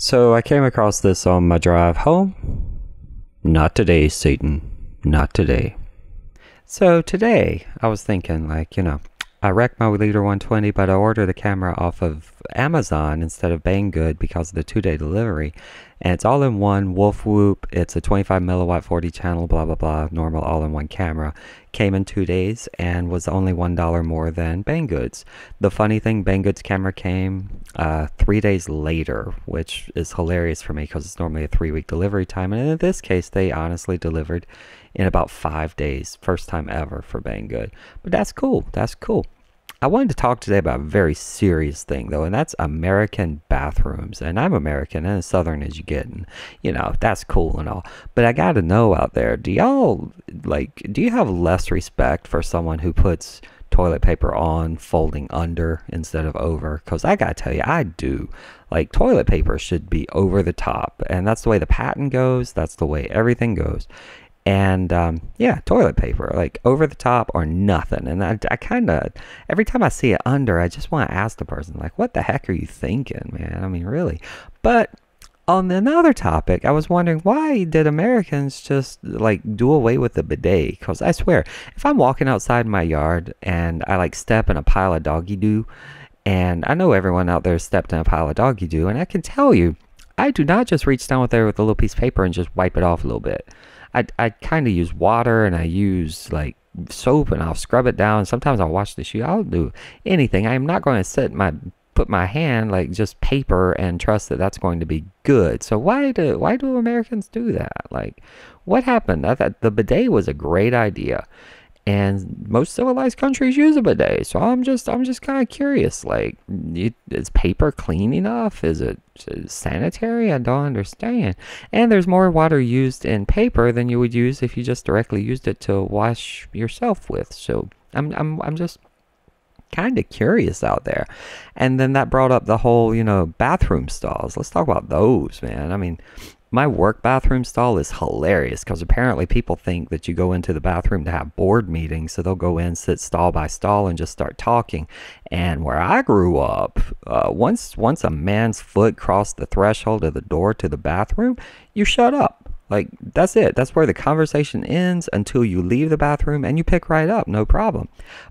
So I came across this on my drive home. Not today, Satan. Not today. So today, I was thinking, like, you know, I wrecked my Leader 120, but I ordered the camera off of Amazon instead of Banggood because of the two day delivery. And it's all in one, Wolf Whoop. It's a 25 milliwatt 40 channel, blah, blah, blah, normal all in one camera came in two days and was only $1 more than Banggood's. The funny thing, Banggood's camera came uh, three days later, which is hilarious for me because it's normally a three week delivery time. And in this case, they honestly delivered in about five days. First time ever for Banggood. But that's cool. That's cool. I wanted to talk today about a very serious thing, though, and that's American bathrooms. And I'm American and as Southern as you get, and you know that's cool and all. But I got to know out there, do y'all like? Do you have less respect for someone who puts toilet paper on, folding under instead of over? Because I got to tell you, I do. Like, toilet paper should be over the top. And that's the way the patent goes. That's the way everything goes and um, yeah, toilet paper, like over the top or nothing. And I, I kind of, every time I see it under, I just want to ask the person, like, what the heck are you thinking, man? I mean, really. But on another topic, I was wondering why did Americans just like do away with the bidet? Because I swear, if I'm walking outside my yard and I like step in a pile of doggy doo, and I know everyone out there stepped in a pile of doggy doo, and I can tell you, I do not just reach down with there with a little piece of paper and just wipe it off a little bit. I, I kind of use water and I use like soap and I'll scrub it down. Sometimes I'll wash the shoe. I'll do anything. I am not going to sit my put my hand like just paper and trust that that's going to be good. So why do why do Americans do that? Like, what happened? I thought the bidet was a great idea, and most civilized countries use a bidet. So I'm just I'm just kind of curious. Like, is paper clean enough? Is it sanitary? I don't understand. And there's more water used in paper than you would use if you just directly used it to wash yourself with. So I'm I'm I'm just kind of curious out there. And then that brought up the whole, you know, bathroom stalls. Let's talk about those, man. I mean, my work bathroom stall is hilarious because apparently people think that you go into the bathroom to have board meetings. So they'll go in, sit stall by stall, and just start talking. And where I grew up, uh, once once a man's foot crossed the threshold of the door to the bathroom, you shut up like, that's it. That's where the conversation ends until you leave the bathroom and you pick right up, no problem.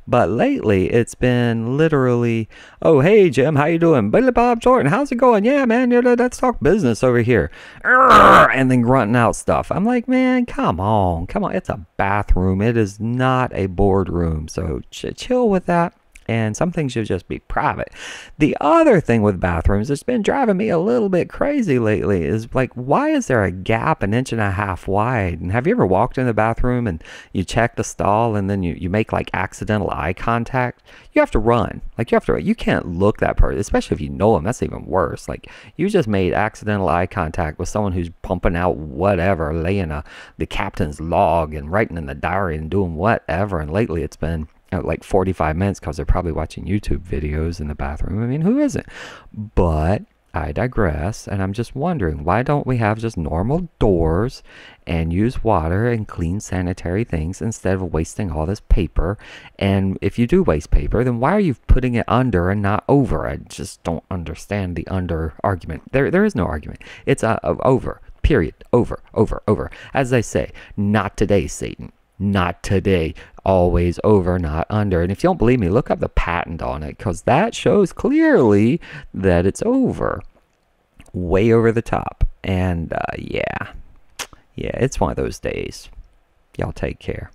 But lately, it's been literally, oh, hey, Jim, how you doing? Billy Bob Jordan, how's it going? Yeah, man, let's talk business over here. And then grunting out stuff. I'm like, man, come on, come on. It's a bathroom. It is not a boardroom. So ch- chill with that and some things should just be private. The other thing with bathrooms that's been driving me a little bit crazy lately is like, why is there a gap an inch and a half wide? And have you ever walked in the bathroom and you check the stall and then you, you make like accidental eye contact? You have to run. Like, you have to, you can't look that person, especially if you know them. That's even worse. Like, you just made accidental eye contact with someone who's pumping out whatever, laying a, the captain's log and writing in the diary and doing whatever. And lately it's been, like 45 minutes because they're probably watching YouTube videos in the bathroom. I mean, who isn't? But I digress, and I'm just wondering why don't we have just normal doors and use water and clean sanitary things instead of wasting all this paper? And if you do waste paper, then why are you putting it under and not over? I just don't understand the under argument. There, there is no argument. It's a uh, over. Period. Over. Over. Over. As I say, not today, Satan. Not today always over, not under. And if you don't believe me, look up the patent on it because that shows clearly that it's over, way over the top. And uh, yeah, yeah, it's one of those days. Y'all take care.